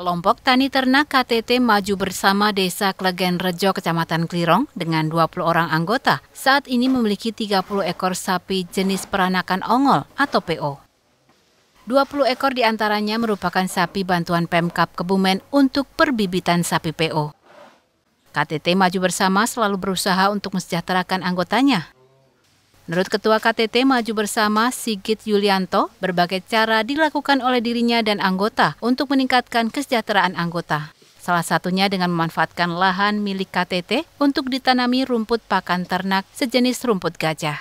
Kelompok tani ternak KTT Maju Bersama Desa Klegen Rejo, Kecamatan Klirong dengan 20 orang anggota saat ini memiliki 30 ekor sapi jenis peranakan ongol atau PO. 20 ekor diantaranya merupakan sapi bantuan Pemkap Kebumen untuk perbibitan sapi PO. KTT Maju Bersama selalu berusaha untuk mesejahterakan anggotanya, Menurut Ketua KTT Maju Bersama Sigit Yulianto, berbagai cara dilakukan oleh dirinya dan anggota untuk meningkatkan kesejahteraan anggota. Salah satunya dengan memanfaatkan lahan milik KTT untuk ditanami rumput pakan ternak sejenis rumput gajah.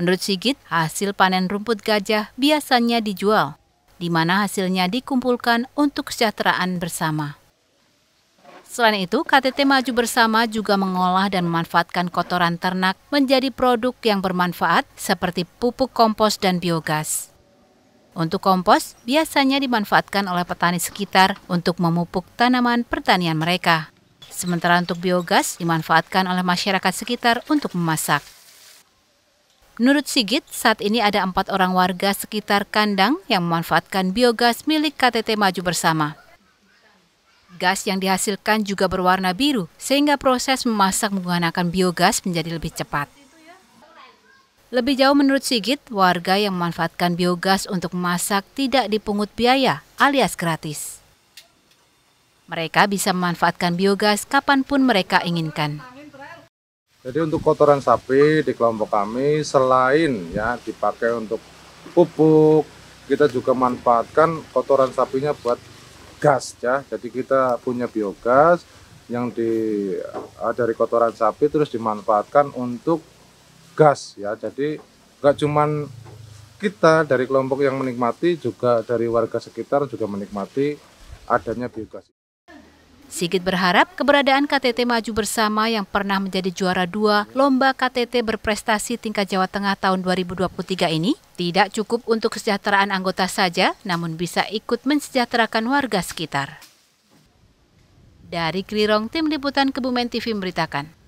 Menurut Sigit, hasil panen rumput gajah biasanya dijual, di mana hasilnya dikumpulkan untuk kesejahteraan bersama. Selain itu, KTT Maju Bersama juga mengolah dan memanfaatkan kotoran ternak menjadi produk yang bermanfaat seperti pupuk kompos dan biogas. Untuk kompos, biasanya dimanfaatkan oleh petani sekitar untuk memupuk tanaman pertanian mereka. Sementara untuk biogas dimanfaatkan oleh masyarakat sekitar untuk memasak. Menurut Sigit, saat ini ada empat orang warga sekitar kandang yang memanfaatkan biogas milik KTT Maju Bersama. Gas yang dihasilkan juga berwarna biru, sehingga proses memasak menggunakan biogas menjadi lebih cepat. Lebih jauh menurut Sigit, warga yang memanfaatkan biogas untuk memasak tidak dipungut biaya alias gratis. Mereka bisa memanfaatkan biogas kapanpun mereka inginkan. Jadi untuk kotoran sapi di kelompok kami selain ya dipakai untuk pupuk, kita juga manfaatkan kotoran sapinya buat gas ya. Jadi kita punya biogas yang di eh, dari kotoran sapi terus dimanfaatkan untuk gas ya. Jadi nggak cuman kita dari kelompok yang menikmati juga dari warga sekitar juga menikmati adanya biogas. Sigit berharap keberadaan KTT Maju Bersama yang pernah menjadi juara dua Lomba KTT Berprestasi Tingkat Jawa Tengah tahun 2023 ini tidak cukup untuk kesejahteraan anggota saja, namun bisa ikut mensejahterakan warga sekitar. Dari Klirong, Tim Liputan Kebumen TV memberitakan.